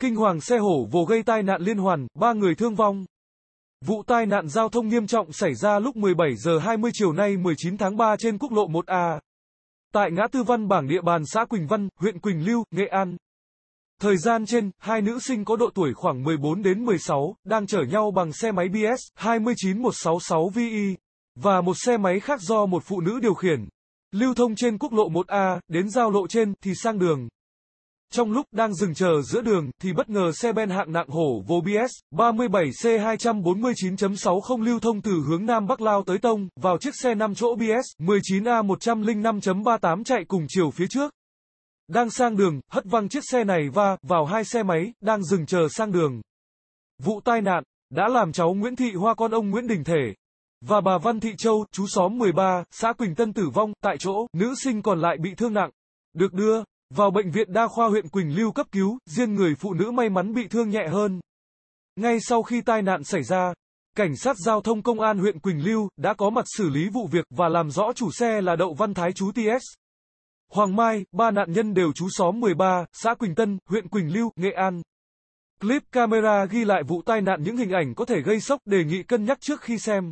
Kinh hoàng xe hổ vồ gây tai nạn liên hoàn, 3 người thương vong. Vụ tai nạn giao thông nghiêm trọng xảy ra lúc 17 giờ 20 chiều nay 19 tháng 3 trên quốc lộ 1A. Tại ngã tư văn bảng địa bàn xã Quỳnh Văn, huyện Quỳnh Lưu, Nghệ An. Thời gian trên, hai nữ sinh có độ tuổi khoảng 14 đến 16, đang chở nhau bằng xe máy BS 29166VI và một xe máy khác do một phụ nữ điều khiển. Lưu thông trên quốc lộ 1A, đến giao lộ trên thì sang đường. Trong lúc đang dừng chờ giữa đường thì bất ngờ xe ben hạng nặng hổ vô BS 37C249.60 lưu thông từ hướng Nam Bắc Lao tới Tông vào chiếc xe 5 chỗ BS 19A105.38 chạy cùng chiều phía trước. Đang sang đường, hất văng chiếc xe này và vào hai xe máy đang dừng chờ sang đường. Vụ tai nạn đã làm cháu Nguyễn Thị Hoa con ông Nguyễn Đình Thể và bà Văn Thị Châu, chú xóm 13, xã Quỳnh Tân tử vong tại chỗ, nữ sinh còn lại bị thương nặng, được đưa vào bệnh viện đa khoa huyện Quỳnh Lưu cấp cứu, riêng người phụ nữ may mắn bị thương nhẹ hơn. Ngay sau khi tai nạn xảy ra, cảnh sát giao thông công an huyện Quỳnh Lưu đã có mặt xử lý vụ việc và làm rõ chủ xe là Đậu Văn Thái chú TS. Hoàng Mai, ba nạn nhân đều trú xóm 13, xã Quỳnh Tân, huyện Quỳnh Lưu, Nghệ An. Clip camera ghi lại vụ tai nạn những hình ảnh có thể gây sốc đề nghị cân nhắc trước khi xem.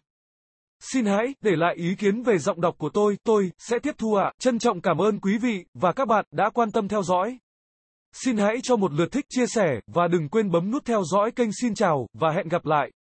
Xin hãy để lại ý kiến về giọng đọc của tôi, tôi sẽ tiếp thu ạ. À. Trân trọng cảm ơn quý vị và các bạn đã quan tâm theo dõi. Xin hãy cho một lượt thích chia sẻ và đừng quên bấm nút theo dõi kênh Xin chào và hẹn gặp lại.